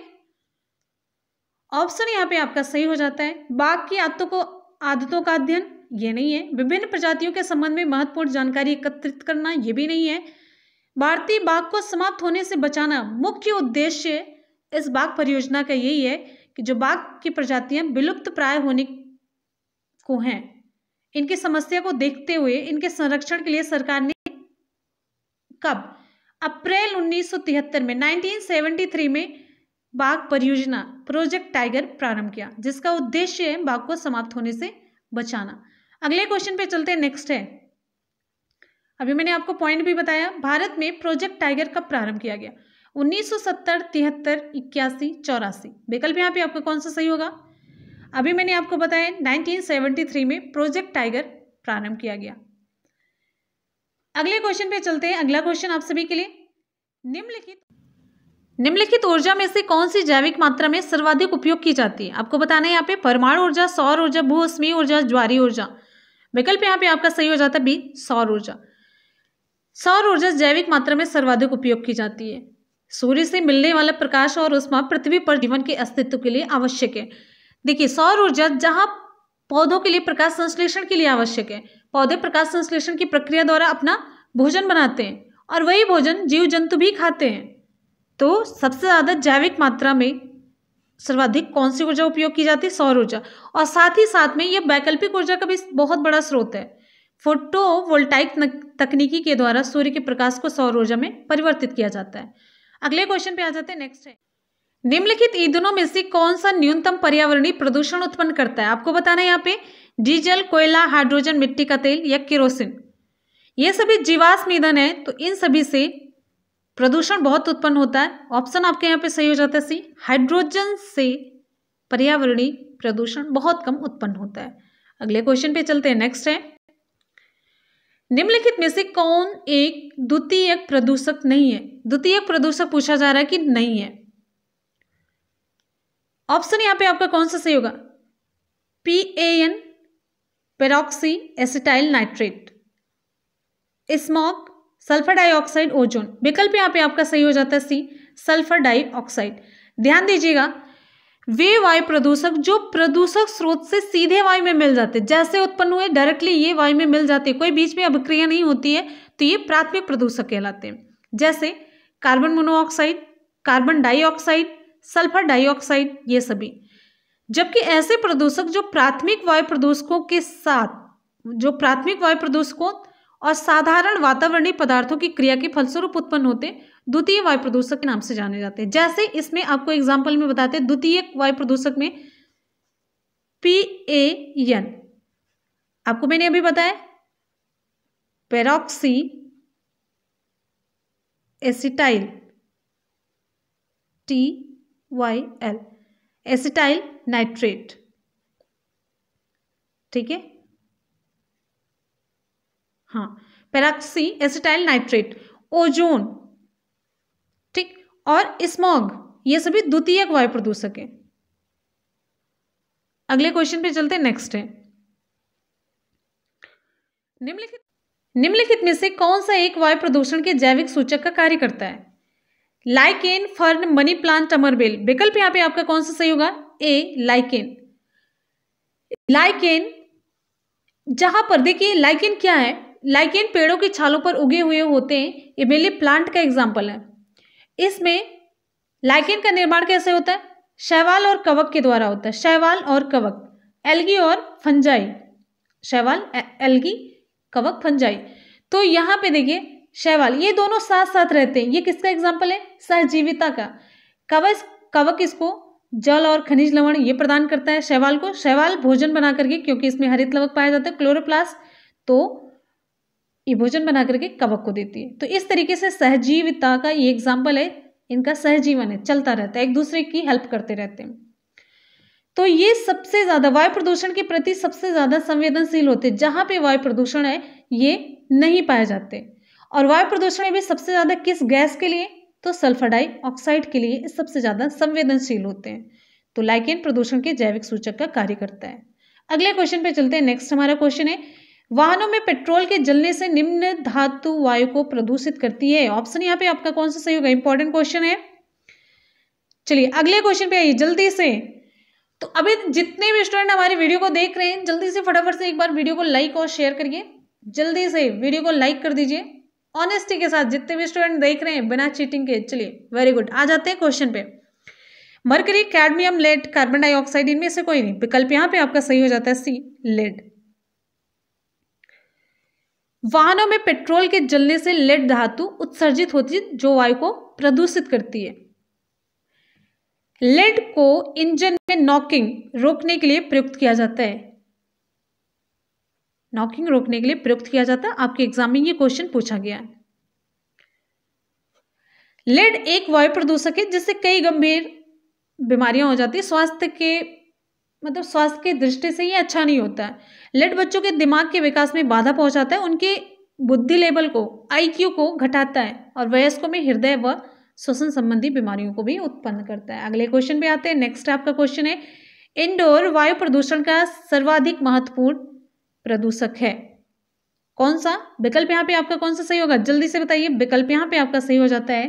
ऑप्शन यहाँ पे आपका सही हो जाता है बाघ की आदतों को आदतों का अध्ययन ये नहीं है विभिन्न प्रजातियों के संबंध में महत्वपूर्ण जानकारी एकत्रित करना ये भी नहीं है भारतीय बाघ को समाप्त होने से बचाना मुख्य उद्देश्य इस बाघ परियोजना का यही है कि जो बाघ की प्रजातियां विलुप्त प्राय होने को हैं इनकी समस्या को देखते हुए इनके संरक्षण के लिए सरकार ने कब अप्रैल 1973 में 1973 में बाघ परियोजना प्रोजेक्ट टाइगर प्रारंभ किया जिसका उद्देश्य है बाघ को समाप्त होने से बचाना अगले क्वेश्चन पे चलते हैं नेक्स्ट है अभी मैंने आपको पॉइंट भी बताया भारत में प्रोजेक्ट टाइगर कब प्रारंभ किया गया 1970, तिहत्तर इक्यासी चौरासी विकल्प यहाँ पे आपका कौन सा सही होगा अभी मैंने आपको बताया 1973 में प्रोजेक्ट टाइगर प्रारंभ किया गया अगले क्वेश्चन पे चलते हैं अगला क्वेश्चन आप सभी के लिए निम्नलिखित निम्नलिखित ऊर्जा में से कौन सी जैविक मात्रा में सर्वाधिक उपयोग की जाती है आपको बताना है यहाँ पे परमाणु ऊर्जा सौर ऊर्जा भूस्मी ऊर्जा ज्वारी ऊर्जा विकल्प यहाँ पे आपका सही हो जाता है बी सौर ऊर्जा सौर ऊर्जा जैविक मात्रा में सर्वाधिक उपयोग की जाती है सूर्य से मिलने वाला प्रकाश और उष्मा पृथ्वी पर जीवन के अस्तित्व के लिए आवश्यक है देखिए सौर ऊर्जा जहाँ पौधों के लिए प्रकाश संश्लेषण के लिए आवश्यक है पौधे प्रकाश संश्लेषण की प्रक्रिया द्वारा अपना भोजन बनाते हैं और वही भोजन जीव जंतु भी खाते हैं तो सबसे ज़्यादा जैविक मात्रा में सर्वाधिक कौन सी ऊर्जा उपयोग की जाती है सौर ऊर्जा और साथ ही साथ में यह वैकल्पिक ऊर्जा का भी बहुत बड़ा स्रोत है फोटो वोल्टाइक तकनीकी के द्वारा सूर्य के प्रकाश को सौर ऊर्जा में परिवर्तित किया जाता है अगले क्वेश्चन पे आ जाते हैं नेक्स्ट है निम्नलिखित ईंधनों में से कौन सा न्यूनतम पर्यावरणीय प्रदूषण उत्पन्न करता है आपको बताना है यहाँ पे डीजल कोयला हाइड्रोजन मिट्टी का तेल या केरोसिन ये सभी जीवाश्म ईंधन है तो इन सभी से प्रदूषण बहुत उत्पन्न होता है ऑप्शन आपके यहाँ पे सही हो जाता है सी हाइड्रोजन से पर्यावरणीय प्रदूषण बहुत कम उत्पन्न होता है अगले क्वेश्चन पे चलते हैं नेक्स्ट है निम्नलिखित में से कौन एक द्वितीय प्रदूषक नहीं है द्वितीय प्रदूषक पूछा जा रहा है कि नहीं है ऑप्शन यहां पे आपका कौन सा सही होगा P A N peroxy acetyl nitrate smog sulphur dioxide ozone विकल्प यहां पे आपका सही हो जाता है सी सल्फर डाइऑक्साइड ध्यान दीजिएगा वे वायु प्रदूषक जो प्रदूषक स्रोत से सीधे वायु में मिल जाते हैं जैसे उत्पन्न हुए डायरेक्टली ये वायु में मिल जाते हैं कोई बीच में अभिक्रिया नहीं होती है तो ये प्राथमिक प्रदूषक कहलाते हैं जैसे carbon monoxide carbon dioxide sulphur dioxide ये सभी जबकि ऐसे प्रदूषक जो प्राथमिक वायु प्रदूषकों के साथ जो प्राथमिक वायु प्रदूषकों और साधारण वातावरणीय पदार्थों की क्रिया के फलस्वरूप उत्पन्न होते द्वितीय वायु प्रदूषक के नाम से जाने जाते हैं जैसे इसमें आपको एग्जाम्पल में बताते हैं द्वितीय वायु प्रदूषक में पी ए एन आपको मैंने अभी बताया peroxy acetyl T Y L acetyl nitrate ठीक है हाँ पेराक्सी एसिटाइल नाइट्रेट ओजोन ठीक और स्मॉग ये सभी द्वितीय वायु प्रदूषक है अगले क्वेश्चन पे चलते नेक्स्ट है निम्नलिखित निम्नलिखित में से कौन सा एक वायु प्रदूषण के जैविक सूचक का कार्य करता है लाइकेन फर्न मनी प्लांट अमरबेल विकल्प यहां पे आपका कौन सा सही होगा ए लाइकेन लाइकेन जहां पर देखिए लाइकेन क्या है लाइकेन पेड़ों की छालों पर उगे हुए होते हैं ये मेले प्लांट का एग्जाम्पल है इसमें लाइकेन का निर्माण कैसे होता है शैवाल और कवक के द्वारा होता है शैवाल और कवक एल्गी और फंजाई शैवाल एल्गी कवक फंजाई तो यहाँ पे देखिए शैवाल ये दोनों साथ साथ रहते हैं ये किसका एग्जाम्पल है सहजीविता का कवच कवक इसको जल और खनिज लवण ये प्रदान करता है शैवाल को शैवाल भोजन बना करके क्योंकि इसमें हरित लवक पाया जाता है क्लोरोप्लास्ट तो ये भोजन बना करके कवक को देती है तो इस तरीके से सहजीविता का ये एग्जाम्पल है इनका सहजीवन है चलता रहता है एक दूसरे की हेल्प करते रहते हैं तो ये सबसे ज़्यादा वायु प्रदूषण के प्रति सबसे ज़्यादा संवेदनशील होते जहां पे वायु प्रदूषण है ये नहीं पाए जाते और वायु प्रदूषण भी सबसे ज़्यादा किस गैस के लिए तो सल्फर डाइऑक्साइड के लिए सबसे ज़्यादा संवेदनशील होते हैं तो लाइकेन प्रदूषण के जैविक सूचक का कार्य करता है अगले क्वेश्चन पे चलते हैं नेक्स्ट हमारा क्वेश्चन है वाहनों में पेट्रोल के जलने से निम्न धातु वायु को प्रदूषित करती है ऑप्शन यहाँ पे आपका कौन सा सही होगा इंपॉर्टेंट क्वेश्चन है चलिए अगले क्वेश्चन पे आइए जल्दी से तो अभी जितने भी स्टूडेंट हमारे वीडियो को देख रहे हैं जल्दी से फटाफट से एक बार वीडियो को लाइक और शेयर करिए जल्दी से वीडियो को लाइक कर दीजिए ऑनेस्टी के साथ जितने भी स्टूडेंट देख रहे हैं बिना चीटिंग के चलिए वेरी गुड आ जाते हैं क्वेश्चन पे mercury cadmium lead carbon dioxide इनमें से कोई नहीं विकल्प यहां पे आपका सही हो जाता है सी लेड वाहनों में पेट्रोल के जलने से लेड धातु उत्सर्जित होती है जो वायु को प्रदूषित करती है लेड को इंजन में नॉकिंग रोकने के लिए प्रयुक्त किया जाता है नॉकिंग रोकने के लिए प्रयुक्त किया जाता है आपके एग्जाम में ये क्वेश्चन पूछा गया है लेड एक वायु प्रदूषक है जिससे कई गंभीर बीमारियां हो जाती है स्वास्थ्य के मतलब स्वास्थ्य के दृष्टि से ये अच्छा नहीं होता है लेड बच्चों के दिमाग के विकास में बाधा पहुंचाता है उनके बुद्धि लेवल को आईक्यू को घटाता है और वयस्कों में हृदय व श्वसन संबंधी बीमारियों को भी उत्पन्न करता है अगले क्वेश्चन पे आते हैं नेक्स्ट आपका क्वेश्चन है इंडोर वायु प्रदूषण का सर्वाधिक महत्वपूर्ण प्रदूषक है कौन सा विकल्प यहां पे आपका कौन सा सही होगा जल्दी से बताइए विकल्प यहां पे आपका सही हो जाता है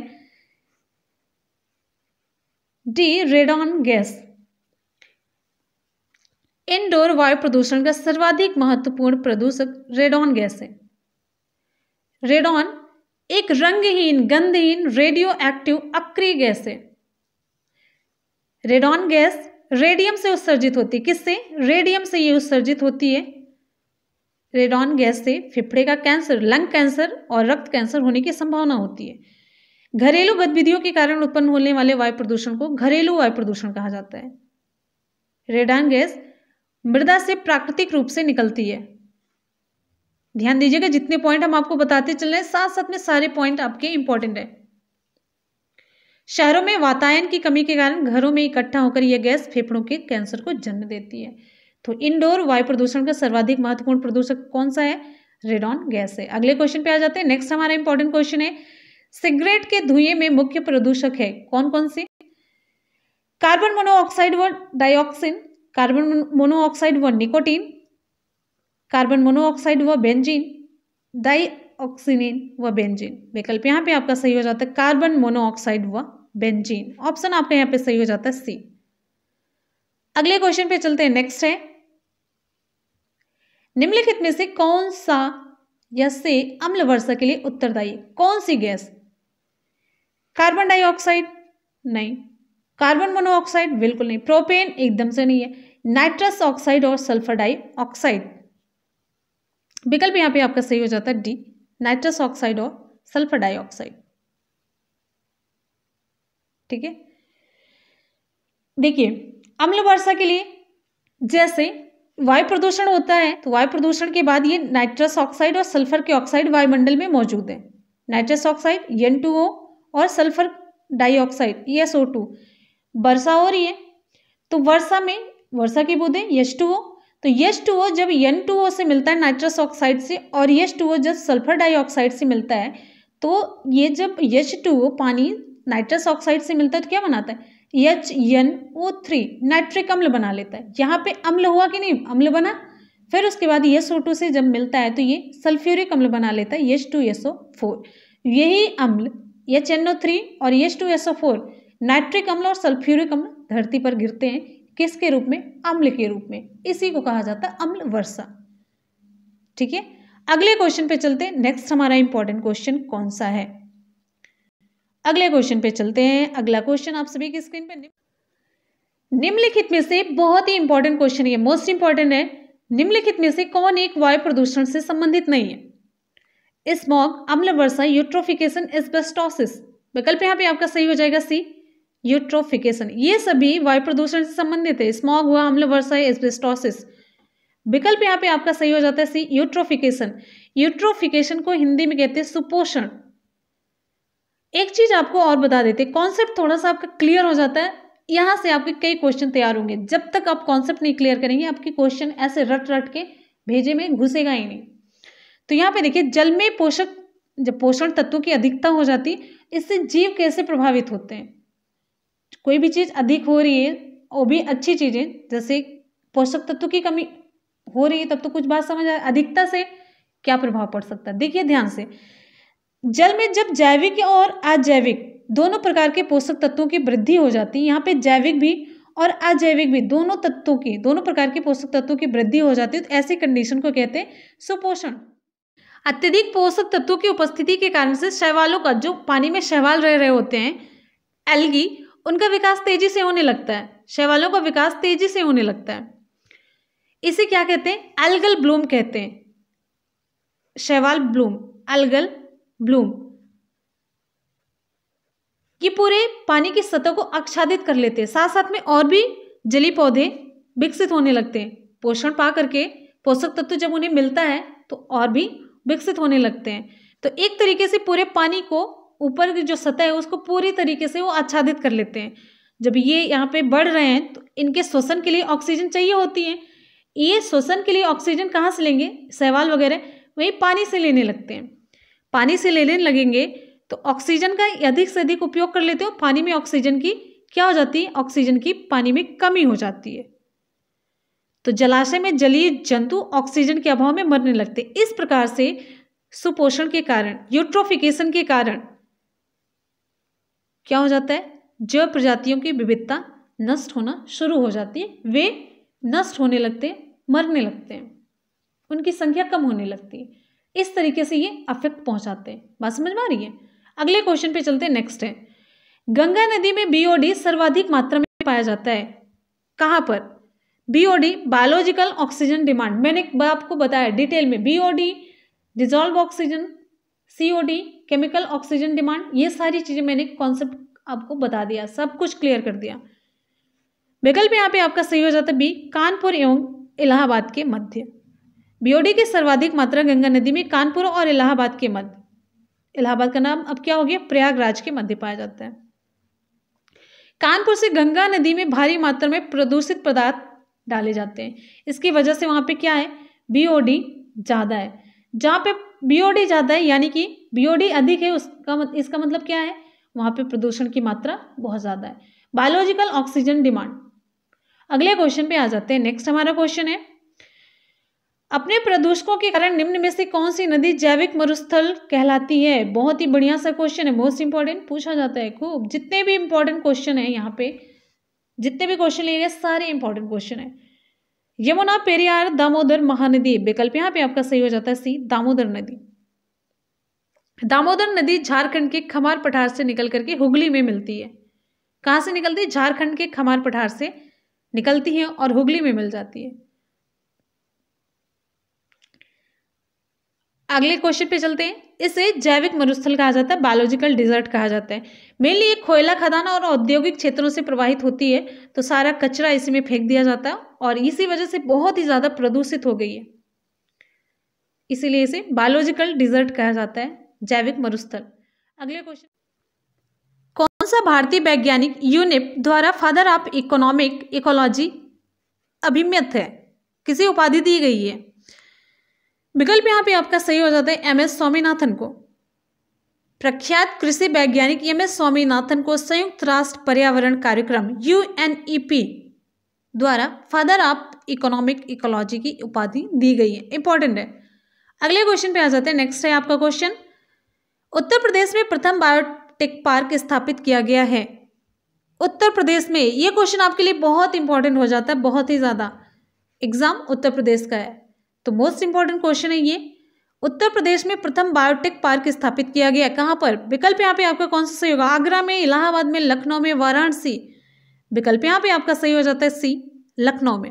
डी रेडॉन गैस इंडोर वायु प्रदूषण का सर्वाधिक महत्वपूर्ण प्रदूषक रेडॉन गैस है रेडॉन एक रंगहीन गंधहीन रेडियो एक्टिव अक्रिय गैस है रेडॉन गैस रेडियम से उत्सर्जित होती है किससे रेडियम से ये उत्सर्जित होती है रेडॉन गैस से फेफड़े का कैंसर लंग कैंसर और रक्त कैंसर होने की संभावना होती है घरेलू गतिविधियों के कारण उत्पन्न होने वाले वायु प्रदूषण को घरेलू वायु प्रदूषण कहा जाता है रेडान गैस मृदा से प्राकृतिक रूप से निकलती है ध्यान दीजिएगा जितने पॉइंट हम आपको बताते चल रहे हैं साथ साथ में सारे पॉइंट आपके इंपॉर्टेंट है शहरों में वातायन की कमी के कारण घरों में इकट्ठा होकर यह गैस फेफड़ों के कैंसर को जन्म देती है तो इनडोर वायु प्रदूषण का सर्वाधिक महत्वपूर्ण प्रदूषक कौन सा है रेडॉन गैस है अगले क्वेश्चन पे आ जाते हैं नेक्स्ट हमारा इंपॉर्टेंट क्वेश्चन है सिगरेट के धुएं में मुख्य प्रदूषक है कौन कौन से कार्बन मोनोऑक्साइड व डाइऑक्सिन कार्बन मोनोऑक्साइड व निकोटीन कार्बन मोनोऑक्साइड व बेंजीन डाइऑक्सिनिन व बेंजीन विकल्प यहाँ पे आपका सही हो जाता है कार्बन मोनोऑक्साइड व बेंजीन ऑप्शन आपका यहाँ पे सही हो जाता है सी अगले क्वेश्चन पे चलते हैं नेक्स्ट है निम्नलिखित में से कौन सा या से अम्ल वर्षा के लिए उत्तरदायी कौन सी गैस कार्बन डाइऑक्साइड नहीं कार्बन मोनोऑक्साइड बिल्कुल नहीं प्रोपेन एकदम से नहीं है नाइट्रस ऑक्साइड और सल्फर डाइऑक्साइड विकल्प यहां पे आपका सही हो जाता है डी नाइट्रस ऑक्साइड और सल्फर डाइऑक्साइड ठीक है देखिए अम्ल वर्षा के लिए जैसे वायु प्रदूषण होता है तो वायु प्रदूषण के बाद ये नाइट्रस ऑक्साइड और सल्फर के ऑक्साइड वायुमंडल में मौजूद है नाइट्रस ऑक्साइड एन और सल्फर डाइऑक्साइड ई एस ओ टू वर्षा हो रही है तो वर्षा में वर्षा की बूंदें यश टू ओ तो यश टू ओ जब एन टू ओ से मिलता है नाइट्रस ऑक्साइड से और यश टू ओ जब सल्फर डाइऑक्साइड से मिलता है तो ये जब यश टू ओ पानी नाइट्रस ऑक्साइड से मिलता है तो क्या बनाता है H N O three nitric अम्ल बना लेता है यहाँ पे अम्ल हुआ कि नहीं अम्ल बना फिर उसके बाद ये ओ टू से जब मिलता है तो ये सल्फ्यूरिक अम्ल बना लेता है H two S O four यही अम्ल एच एन ओ थ्री और H two S O four nitric अम्ल और सल्फ्यूरिक अम्ल धरती पर गिरते हैं किसके रूप में अम्ल के रूप में इसी को कहा जाता है अम्ल वर्षा ठीक है अगले क्वेश्चन पे चलते हैं नेक्स्ट हमारा इंपॉर्टेंट क्वेश्चन कौन सा है अगले क्वेश्चन पे चलते हैं अगला क्वेश्चन आप सभी की स्क्रीन पे निम्नलिखित में से बहुत ही इंपॉर्टेंट क्वेश्चन ये मोस्ट इंपॉर्टेंट है निम्नलिखित में से कौन एक वायु प्रदूषण से संबंधित नहीं है स्मॉग अम्ल वर्षा यूट्रोफिकेशन एस्बेस्टोसिस विकल्प यहाँ पे आपका सही हो जाएगा सी यूट्रोफिकेशन ये सभी वायु प्रदूषण से संबंधित है स्मॉग हुआ अम्ल वर्षा एस्बेस्टोसिस विकल्प यहाँ पे आपका सही हो जाता है सी यूट्रोफिकेशन यूट्रोफिकेशन को हिंदी में कहते हैं सुपोषण एक चीज़ आपको और बता देते कॉन्सेप्ट थोड़ा सा आपका क्लियर हो जाता है यहां से आपके कई क्वेश्चन तैयार होंगे जब तक आप कॉन्सेप्ट नहीं क्लियर करेंगे आपके क्वेश्चन ऐसे रट रट के भेजे में घुसेगा ही नहीं तो यहाँ पे देखिए जल में पोषक जब पोषण तत्वों की अधिकता हो जाती इससे जीव कैसे प्रभावित होते हैं कोई भी चीज़ अधिक हो रही है वो भी अच्छी चीज़ें जैसे पोषक तत्व की कमी हो रही है तब तो कुछ बात समझ आ अधिकता से क्या प्रभाव पड़ सकता है देखिए ध्यान से जल में जब जैविक और अजैविक दोनों प्रकार के पोषक तत्वों की वृद्धि हो जाती है यहाँ पे जैविक भी और अजैविक भी दोनों तत्वों की दोनों प्रकार के पोषक तत्वों की वृद्धि हो जाती है तो ऐसी कंडीशन को कहते हैं सुपोषण अत्यधिक पोषक तत्वों की उपस्थिति के कारण से शैवालों का जो पानी में शैवाल रह रहे होते हैं एलगी उनका विकास तेजी से होने लगता है शैवालों का विकास तेजी से होने लगता है इसे क्या कहते हैं एल्गल ब्लूम कहते हैं शैवाल ब्लूम एल्गल ब्लूम ये पूरे पानी की सतह को आच्छादित कर लेते हैं साथ साथ में और भी जली पौधे विकसित होने लगते हैं पोषण पा करके पोषक तत्व जब उन्हें मिलता है तो और भी विकसित होने लगते हैं तो एक तरीके से पूरे पानी को ऊपर की जो सतह है उसको पूरी तरीके से वो आच्छादित कर लेते हैं जब ये यहाँ पे बढ़ रहे हैं तो इनके श्वसन के लिए ऑक्सीजन चाहिए होती है ये श्वसन के लिए ऑक्सीजन कहाँ से लेंगे सहवाल वगैरह वही पानी से लेने लगते हैं पानी से लेने लगेंगे तो ऑक्सीजन का अधिक से अधिक उपयोग कर लेते हो पानी में ऑक्सीजन की क्या हो जाती है ऑक्सीजन की पानी में कमी हो जाती है तो जलाशय में जलीय जंतु ऑक्सीजन के अभाव में मरने लगते इस प्रकार से सुपोषण के कारण यूट्रोफिकेशन के कारण क्या हो जाता है जैव प्रजातियों की विविधता नष्ट होना शुरू हो जाती है वे नष्ट होने लगते मरने लगते हैं उनकी संख्या कम होने लगती है इस तरीके से ये अफेक्ट पहुंचाते हैं बात समझ में आ रही है अगले क्वेश्चन पे चलते हैं नेक्स्ट है गंगा नदी में बीओडी सर्वाधिक मात्रा में पाया जाता है कहाँ पर बीओडी बायोलॉजिकल ऑक्सीजन डिमांड मैंने आपको बताया डिटेल में B O D dissolved oxygen C O D chemical oxygen demand ये सारी चीज़ें मैंने कॉन्सेप्ट आपको बता दिया सब कुछ क्लियर कर दिया विकल्प यहाँ पे आपका सही हो जाता है बी कानपुर एवं इलाहाबाद के मध्य बीओडी की सर्वाधिक मात्रा गंगा नदी में कानपुर और इलाहाबाद के मध्य इलाहाबाद का नाम अब क्या हो गया प्रयागराज के मध्य पाया जाता है कानपुर से गंगा नदी में भारी मात्रा में प्रदूषित पदार्थ डाले जाते हैं इसकी वजह से वहाँ पे क्या है बीओडी ज़्यादा है जहाँ पे बीओडी ज़्यादा है यानी कि बीओडी अधिक है उसका इसका मतलब क्या है वहाँ पे प्रदूषण की मात्रा बहुत ज़्यादा है बायोलॉजिकल ऑक्सीजन डिमांड अगले क्वेश्चन पे आ जाते हैं नेक्स्ट हमारा क्वेश्चन है अपने प्रदूषकों के कारण निम्न में से कौन सी नदी जैविक मरुस्थल कहलाती है बहुत ही बढ़िया सा क्वेश्चन है मोस्ट इंपॉर्टेंट पूछा जाता है खूब जितने भी इंपॉर्टेंट क्वेश्चन है यहाँ पे जितने भी क्वेश्चन लिए गए सारे इंपॉर्टेंट क्वेश्चन है यमुना पेरियार दामोदर महानदी विकल्प यहाँ पे आपका सही हो जाता है सी दामोदर नदी दामोदर नदी झारखंड के खमार पठार से निकल करके हुगली में मिलती है कहाँ से निकलती है झारखंड के खमार पठार से निकलती है और हुगली में मिल जाती है अगले क्वेश्चन पे चलते हैं इसे जैविक मरुस्थल कहा जाता है बायोलॉजिकल डिजर्ट कहा जाता है मेनली ये कोयला खदान और औद्योगिक क्षेत्रों से प्रवाहित होती है तो सारा कचरा इसी में फेंक दिया जाता है और इसी वजह से बहुत ही ज़्यादा प्रदूषित हो गई है इसीलिए इसे बायोलॉजिकल डिजर्ट कहा जाता है जैविक मरुस्थल अगले क्वेश्चन कौन सा भारतीय वैज्ञानिक यूनिप द्वारा फादर ऑफ इकोनॉमिक इकोलॉजी अभिमत है किसे उपाधि दी गई है विकल्प यहाँ पे आपका सही हो जाता है एम एस स्वामीनाथन को प्रख्यात कृषि वैज्ञानिक एम एस स्वामीनाथन को संयुक्त राष्ट्र पर्यावरण कार्यक्रम यू e द्वारा फादर ऑफ इकोनॉमिक इकोलॉजी की उपाधि दी गई है इंपॉर्टेंट है अगले क्वेश्चन पे आ जाते हैं नेक्स्ट है आपका क्वेश्चन उत्तर प्रदेश में प्रथम बायोटेक पार्क स्थापित किया गया है उत्तर प्रदेश में ये क्वेश्चन आपके लिए बहुत इंपॉर्टेंट हो जाता है बहुत ही ज़्यादा एग्जाम उत्तर प्रदेश का है तो मोस्ट इंपॉर्टेंट क्वेश्चन है ये उत्तर प्रदेश में प्रथम बायोटेक पार्क स्थापित किया गया कहाँ पर विकल्प यहाँ पे आपका कौन सा सही होगा आगरा में इलाहाबाद में लखनऊ में वाराणसी विकल्प यहाँ पे आपका सही हो जाता है सी लखनऊ में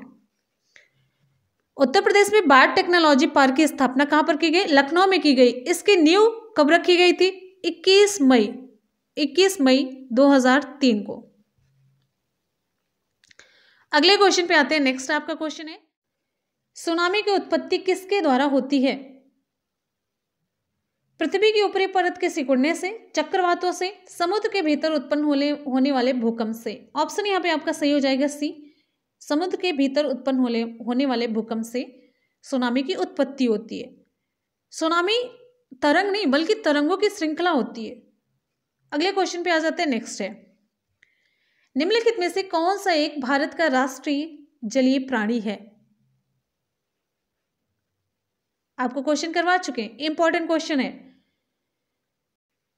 उत्तर प्रदेश में बायोटेक्नोलॉजी पार्क की स्थापना कहाँ पर की गई लखनऊ में की गई इसकी न्यू कब रखी गई थी 21 मई 21 मई 2003 को अगले क्वेश्चन पे आते हैं नेक्स्ट आपका क्वेश्चन है सुनामी की उत्पत्ति किसके द्वारा होती है पृथ्वी की ऊपरी परत के सिकुड़ने से चक्रवातों से समुद्र के भीतर उत्पन्न होने होने वाले भूकंप से ऑप्शन यहाँ पे आपका सही हो जाएगा सी समुद्र के भीतर उत्पन्न होने होने वाले भूकंप से सुनामी की उत्पत्ति होती है सुनामी तरंग नहीं बल्कि तरंगों की श्रृंखला होती है अगले क्वेश्चन पे आ जाते हैं नेक्स्ट है निम्नलिखित में से कौन सा एक भारत का राष्ट्रीय जलीय प्राणी है आपको क्वेश्चन करवा चुके हैं इंपॉर्टेंट क्वेश्चन है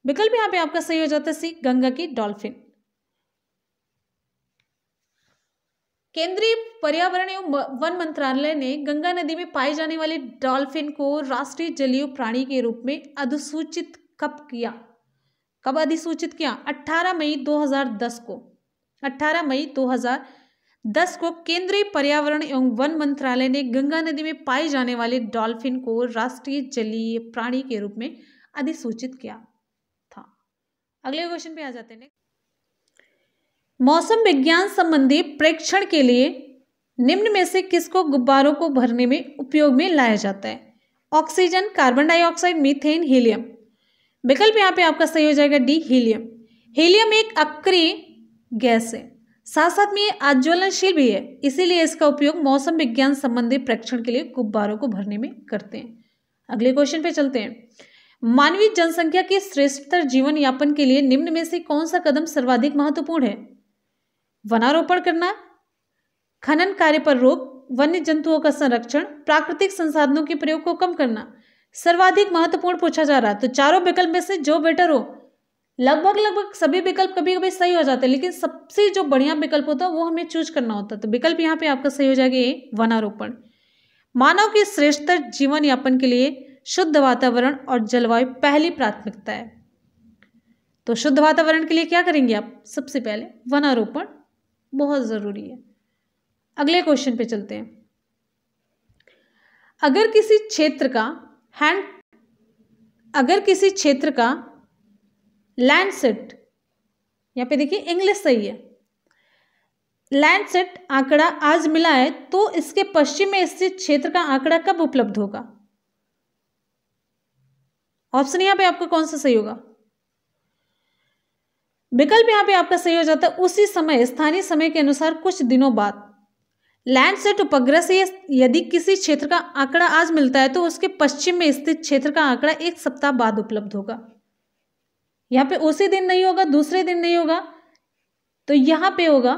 विकल्प यहां पे आपका सही हो जाता है सी गंगा की डॉल्फिन केंद्रीय पर्यावरण एवं वन मंत्रालय ने गंगा नदी में पाए जाने वाले डॉल्फिन को राष्ट्रीय जलीय प्राणी के रूप में अधिसूचित कब किया कब अधिसूचित किया 18 मई 2010 को 18 मई दस को केंद्रीय पर्यावरण एवं वन मंत्रालय ने गंगा नदी में पाए जाने वाले डॉल्फिन को राष्ट्रीय जलीय प्राणी के रूप में अधिसूचित किया था अगले क्वेश्चन पे आ जाते हैं मौसम विज्ञान संबंधी प्रेक्षण के लिए निम्न में से किसको गुब्बारों को भरने में उपयोग में लाया जाता है oxygen carbon dioxide methane helium विकल्प यहाँ पे आपका सही हो जाएगा डी हीलियम हीलियम एक अक्रिय गैस है साथ साथ में ये आज्वलनशील भी है इसीलिए इसका उपयोग मौसम विज्ञान संबंधी प्रेक्षण के लिए गुब्बारों को भरने में करते हैं अगले क्वेश्चन पे चलते हैं मानवीय जनसंख्या के श्रेष्ठतर जीवन यापन के लिए निम्न में से कौन सा कदम सर्वाधिक महत्वपूर्ण है वनारोपण करना खनन कार्य पर रोक वन्य जंतुओं का संरक्षण प्राकृतिक संसाधनों के प्रयोग को कम करना सर्वाधिक महत्वपूर्ण पूछा जा रहा है तो चारों विकल्प में से जो बेटर हो लगभग लगभग सभी विकल्प कभी कभी सही हो जाते हैं लेकिन सबसे जो बढ़िया विकल्प होता है वो हमें चूज करना होता है तो विकल्प यहाँ पे आपका सही हो जाएगा ये वनारोपण मानव के श्रेष्ठतर जीवन यापन के लिए शुद्ध वातावरण और जलवायु पहली प्राथमिकता है तो शुद्ध वातावरण के लिए क्या करेंगे आप सबसे पहले वनारोपण बहुत ज़रूरी है अगले क्वेश्चन पे चलते हैं अगर किसी क्षेत्र का हैंड अगर किसी क्षेत्र का लैंडसेट यहाँ पे देखिए इंग्लिश सही है लैंडसेट आंकड़ा आज मिला है तो इसके पश्चिम में स्थित क्षेत्र का आंकड़ा कब उपलब्ध होगा ऑप्शन यहाँ पे आपका कौन सा सही होगा विकल्प यहाँ पे आपका सही हो जाता है उसी समय स्थानीय समय के अनुसार कुछ दिनों बाद लैंडसेट उपग्रह से यदि किसी क्षेत्र का आंकड़ा आज मिलता है तो उसके पश्चिम में स्थित क्षेत्र का आंकड़ा एक सप्ताह बाद उपलब्ध होगा यहाँ पे उसी दिन नहीं होगा दूसरे दिन नहीं होगा तो यहाँ पे होगा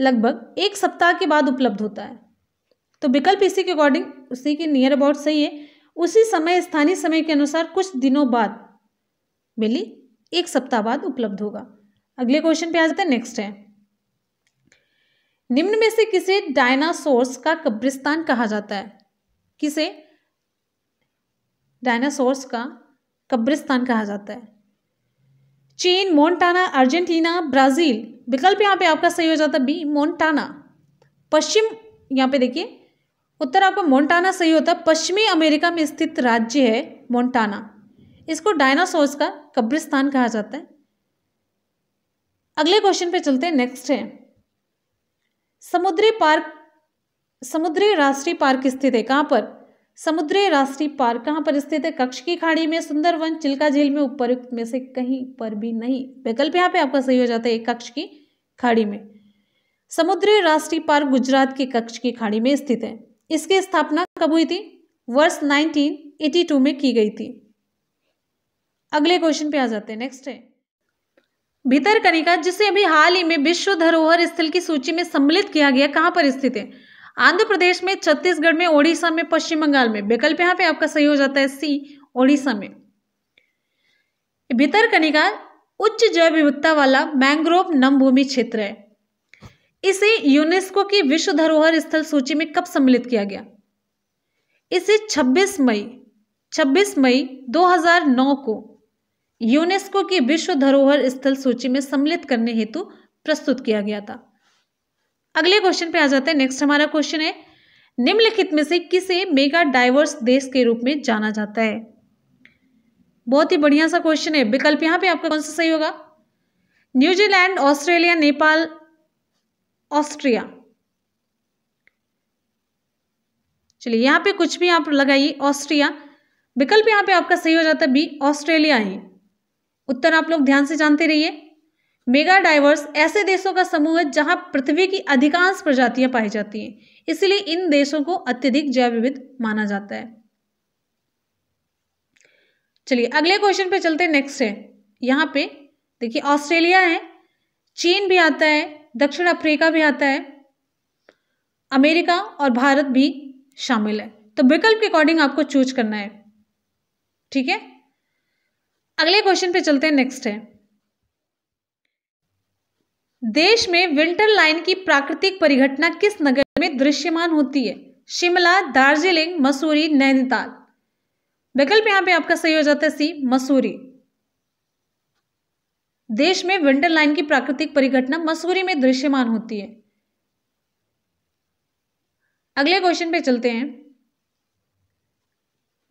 लगभग एक सप्ताह के बाद उपलब्ध होता है तो विकल्प इसी के अकॉर्डिंग उसी के नियर अबाउट सही है उसी समय स्थानीय समय के अनुसार कुछ दिनों बाद मिली एक सप्ताह बाद उपलब्ध होगा अगले क्वेश्चन पे आ जाते हैं नेक्स्ट है निम्न में से किसे डायनासोर्स का कब्रिस्तान कहा जाता है किसे डायनासोर्स का कब्रिस्तान कहा जाता है चीन मोन्टाना अर्जेंटीना ब्राज़ील विकल्प यहाँ पे आपका सही हो जाता बी मोन्टाना पश्चिम यहाँ पे देखिए उत्तर आपका मोन्टाना सही होता है पश्चिमी अमेरिका में स्थित राज्य है मोन्टाना इसको डायनासोर्स का कब्रिस्तान कहा जाता है अगले क्वेश्चन पे चलते हैं नेक्स्ट है समुद्री पार्क समुद्री राष्ट्रीय पार्क स्थित है कहाँ पर समुद्री राष्ट्रीय पार्क कहाँ पर स्थित है कक्ष की खाड़ी में सुंदरवन चिल्का झील में उपरुक्त में से कहीं पर भी नहीं विकल्प यहाँ पे आपका सही हो जाता है कक्ष की खाड़ी में समुद्री राष्ट्रीय पार्क गुजरात के कक्ष की खाड़ी में स्थित है इसकी स्थापना कब हुई थी वर्ष 1982 में की गई थी अगले क्वेश्चन पे आ जाते हैं नेक्स्ट है कनिका जिसे अभी हाल ही में विश्व धरोहर स्थल की सूची में सम्मिलित किया गया कहाँ पर स्थित है आंध्र प्रदेश में छत्तीसगढ़ में ओडिशा में पश्चिम बंगाल में विकल्प यहाँ पे आपका सही हो जाता है सी ओडिशा में भीतर कनिका उच्च जैव विविधता वाला मैंग्रोव नम भूमि क्षेत्र है इसे यूनेस्को की विश्व धरोहर स्थल सूची में कब सम्मिलित किया गया इसे 26 मई 26 मई 2009 को यूनेस्को की विश्व धरोहर स्थल सूची में सम्मिलित करने हेतु प्रस्तुत किया गया था अगले क्वेश्चन पे आ जाते हैं नेक्स्ट हमारा क्वेश्चन है निम्नलिखित में से किसे मेगा डाइवर्स देश के रूप में जाना जाता है बहुत ही बढ़िया सा क्वेश्चन है विकल्प यहाँ पे आपका कौन सा सही होगा न्यूजीलैंड ऑस्ट्रेलिया नेपाल ऑस्ट्रिया चलिए यहाँ पे कुछ भी आप लगाइए ऑस्ट्रिया विकल्प यहाँ पे आपका सही हो जाता है बी ऑस्ट्रेलिया ही उत्तर आप लोग ध्यान से जानते रहिए मेगा डाइवर्स ऐसे देशों का समूह है जहां पृथ्वी की अधिकांश प्रजातियां पाई जाती हैं इसलिए इन देशों को अत्यधिक जैव विविध माना जाता है चलिए अगले क्वेश्चन पे चलते नेक्स्ट है यहाँ पे देखिए ऑस्ट्रेलिया है चीन भी आता है दक्षिण अफ्रीका भी आता है अमेरिका और भारत भी शामिल है तो विकल्प के अकॉर्डिंग आपको चूज करना है ठीक है अगले क्वेश्चन पे चलते हैं नेक्स्ट है देश में विंटर लाइन की प्राकृतिक परिघटना किस नगर में दृश्यमान होती है शिमला दार्जिलिंग मसूरी नैनीताल विकल्प यहां पे आपका सही हो जाता है सी मसूरी देश में विंटर लाइन की प्राकृतिक परिघटना मसूरी में दृश्यमान होती है अगले क्वेश्चन पे चलते हैं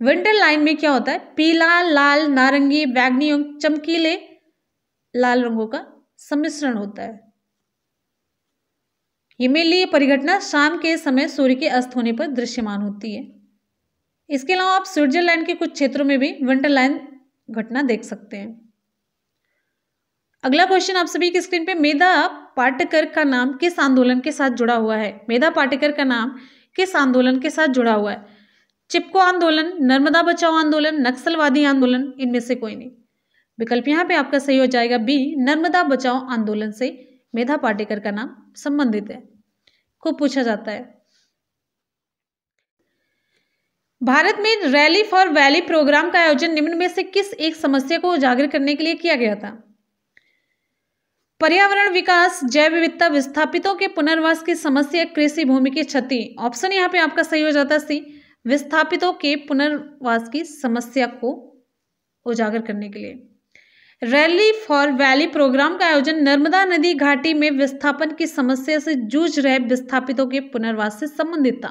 विंटर लाइन में क्या होता है पीला लाल नारंगी बैगनी चमकीले लाल रंगों का सम्मिश्रण होता है हिमेलीय परिघटना शाम के समय सूर्य के अस्त होने पर दृश्यमान होती है इसके अलावा आप स्विट्जरलैंड के कुछ क्षेत्रों में भी विंटरलैंड घटना देख सकते हैं अगला क्वेश्चन आप सभी की स्क्रीन पे मेधा पाटकर का नाम किस आंदोलन के साथ जुड़ा हुआ है मेधा पाटेकर का नाम किस आंदोलन के साथ जुड़ा हुआ है चिपको आंदोलन नर्मदा बचाओ आंदोलन नक्सलवादी आंदोलन इनमें से कोई नहीं विकल्प यहाँ पे आपका सही हो जाएगा बी नर्मदा बचाओ आंदोलन से मेधा पाटेकर का नाम संबंधित है को पूछा जाता है भारत में रैली फॉर वैली प्रोग्राम का आयोजन निम्न में से किस एक समस्या को उजागर करने के लिए किया गया था पर्यावरण विकास जैव विविधता विस्थापितों के पुनर्वास की समस्या कृषि भूमि की क्षति ऑप्शन यहाँ पे आपका सही हो जाता सी विस्थापितों के पुनर्वास की समस्या को उजागर करने के लिए रैली फॉर वैली प्रोग्राम का आयोजन नर्मदा नदी घाटी में विस्थापन की समस्या से जूझ रहे विस्थापितों के पुनर्वास से संबंधित था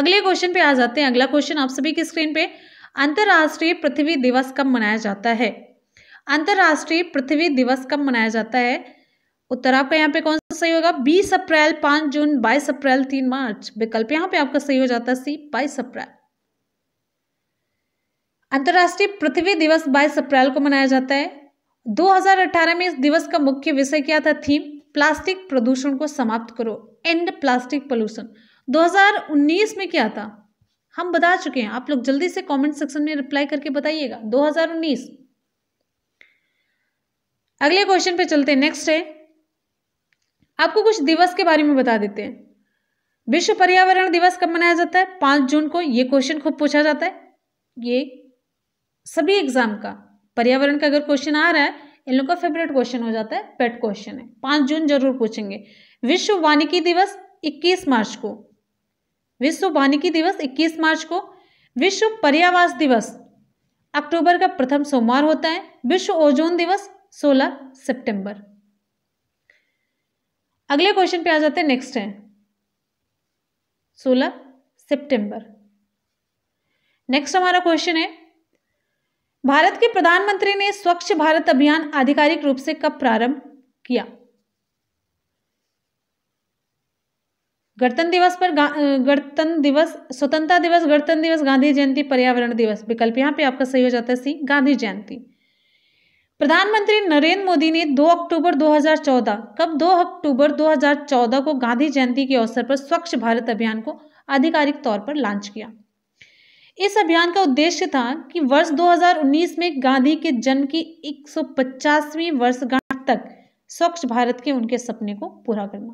अगले क्वेश्चन पे आ जाते हैं अगला क्वेश्चन आप सभी की स्क्रीन पे अंतर्राष्ट्रीय पृथ्वी दिवस कब मनाया जाता है अंतर्राष्ट्रीय पृथ्वी दिवस कब मनाया जाता है उत्तर आपका यहाँ पे कौन सा सही होगा 20 अप्रैल 5 जून 22 अप्रैल 3 मार्च विकल्प यहाँ पे आपका सही हो जाता है सी 22 अप्रैल अंतर्राष्ट्रीय पृथ्वी दिवस 22 अप्रैल को मनाया जाता है 2018 में इस दिवस का मुख्य विषय क्या था थीम प्लास्टिक प्रदूषण को समाप्त करो एंड प्लास्टिक पोल्यूशन 2019 में क्या था हम बता चुके हैं आप लोग जल्दी से कमेंट सेक्शन में रिप्लाई करके बताइएगा 2019 अगले क्वेश्चन पे चलते हैं नेक्स्ट है आपको कुछ दिवस के बारे में बता देते हैं विश्व पर्यावरण दिवस कब मनाया जाता है पांच जून को यह क्वेश्चन खूब पूछा जाता है ये सभी एग्जाम का पर्यावरण का अगर क्वेश्चन आ रहा है इन लोग का फेवरेट क्वेश्चन हो जाता है पेट क्वेश्चन है पांच जून जरूर पूछेंगे विश्व वानिकी दिवस इक्कीस मार्च को विश्व वानिकी दिवस इक्कीस मार्च को विश्व पर्यावास दिवस अक्टूबर का प्रथम सोमवार होता है विश्व ओजोन दिवस 16 सितंबर। अगले क्वेश्चन पे आ जाते हैं नेक्स्ट है 16 सितंबर। नेक्स्ट हमारा क्वेश्चन है भारत के प्रधानमंत्री ने स्वच्छ भारत अभियान आधिकारिक रूप से कब प्रारंभ किया गणतंत्र दिवस पर गणतंत्र दिवस स्वतंत्रता दिवस गणतंत्र दिवस गांधी जयंती पर्यावरण दिवस विकल्प यहां पे आपका सही हो जाता है सी गांधी जयंती प्रधानमंत्री नरेंद्र मोदी ने 2 अक्टूबर 2014 कब 2 अक्टूबर 2014 को गांधी जयंती के अवसर पर स्वच्छ भारत अभियान को आधिकारिक तौर पर लॉन्च किया इस अभियान का उद्देश्य था कि वर्ष 2019 में गांधी के जन्म की 150वीं वर्षगांठ तक स्वच्छ भारत के उनके सपने को पूरा करना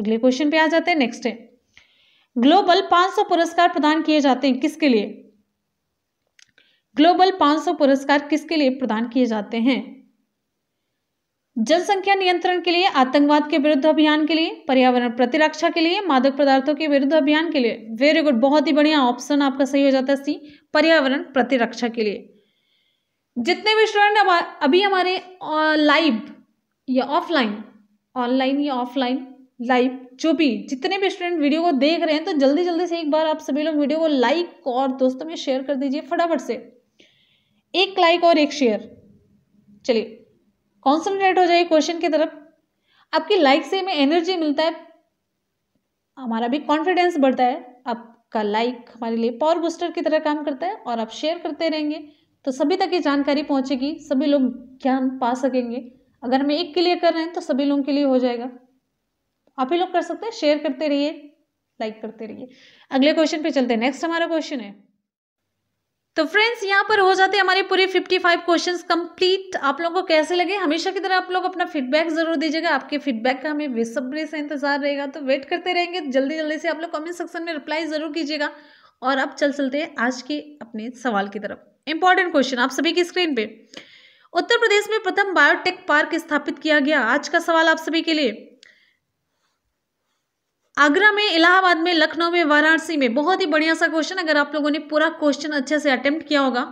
अगले क्वेश्चन पे आ जाते हैं नेक्स्ट है ग्लोबल 500 पुरस्कार प्रदान किए जाते हैं किसके लिए ग्लोबल 500 पुरस्कार किसके लिए प्रदान किए जाते हैं जनसंख्या नियंत्रण के लिए आतंकवाद के विरुद्ध अभियान के लिए पर्यावरण प्रतिरक्षा के लिए मादक पदार्थों के विरुद्ध अभियान के लिए वेरी गुड बहुत ही बढ़िया ऑप्शन आपका सही हो जाता है सी पर्यावरण प्रतिरक्षा के लिए जितने भी स्टूडेंट अभी हमारे लाइव या ऑफलाइन ऑनलाइन या ऑफलाइन लाइव जो भी जितने भी स्टूडेंट वीडियो को देख रहे हैं तो जल्दी जल्दी से एक बार आप सभी लोग वीडियो को लाइक और दोस्तों में शेयर कर दीजिए फटाफट से एक लाइक और एक शेयर चलिए कॉन्सेंट्रेट हो जाए क्वेश्चन की तरफ आपकी लाइक से हमें एनर्जी मिलता है हमारा भी कॉन्फिडेंस बढ़ता है आपका लाइक हमारे लिए पावर बूस्टर की तरह काम करता है और आप शेयर करते रहेंगे तो सभी तक ये जानकारी पहुंचेगी सभी लोग ज्ञान पा सकेंगे अगर हमें एक के लिए कर रहे हैं तो सभी लोगों के लिए हो जाएगा आप ही लोग कर सकते हैं शेयर करते रहिए लाइक करते रहिए अगले क्वेश्चन पे चलते हैं नेक्स्ट हमारा क्वेश्चन है तो फ्रेंड्स यहाँ पर हो जाते हमारे पूरे 55 क्वेश्चंस कंप्लीट आप लोगों को कैसे लगे हमेशा की तरह आप लोग अपना फीडबैक जरूर दीजिएगा आपके फीडबैक का हमें बेसब्री से इंतजार रहेगा तो वेट करते रहेंगे जल्दी जल्दी से आप लोग कमेंट सेक्शन में रिप्लाई जरूर कीजिएगा और अब चल चलते हैं आज के अपने सवाल की तरफ इंपॉर्टेंट क्वेश्चन आप सभी की स्क्रीन पे उत्तर प्रदेश में प्रथम बायोटेक पार्क स्थापित किया गया आज का सवाल आप सभी के लिए आगरा में इलाहाबाद में लखनऊ में वाराणसी में बहुत ही बढ़िया सा क्वेश्चन अगर आप लोगों ने पूरा क्वेश्चन अच्छे से अटेम्प्ट किया होगा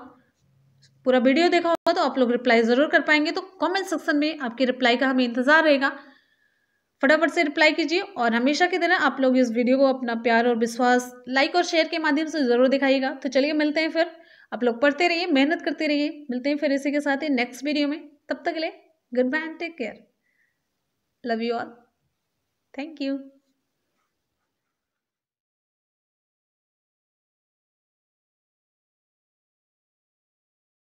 पूरा वीडियो देखा होगा तो आप लोग रिप्लाई ज़रूर कर पाएंगे तो कमेंट सेक्शन में आपकी रिप्लाई का हमें इंतज़ार रहेगा फटाफट से रिप्लाई कीजिए और हमेशा की तरह आप लोग इस वीडियो को अपना प्यार और विश्वास लाइक और शेयर के माध्यम से ज़रूर दिखाइएगा तो चलिए मिलते हैं फिर आप लोग पढ़ते रहिए मेहनत करते रहिए मिलते हैं फिर इसी के साथ ही नेक्स्ट वीडियो में तब तक ले good bye and take care love you all thank you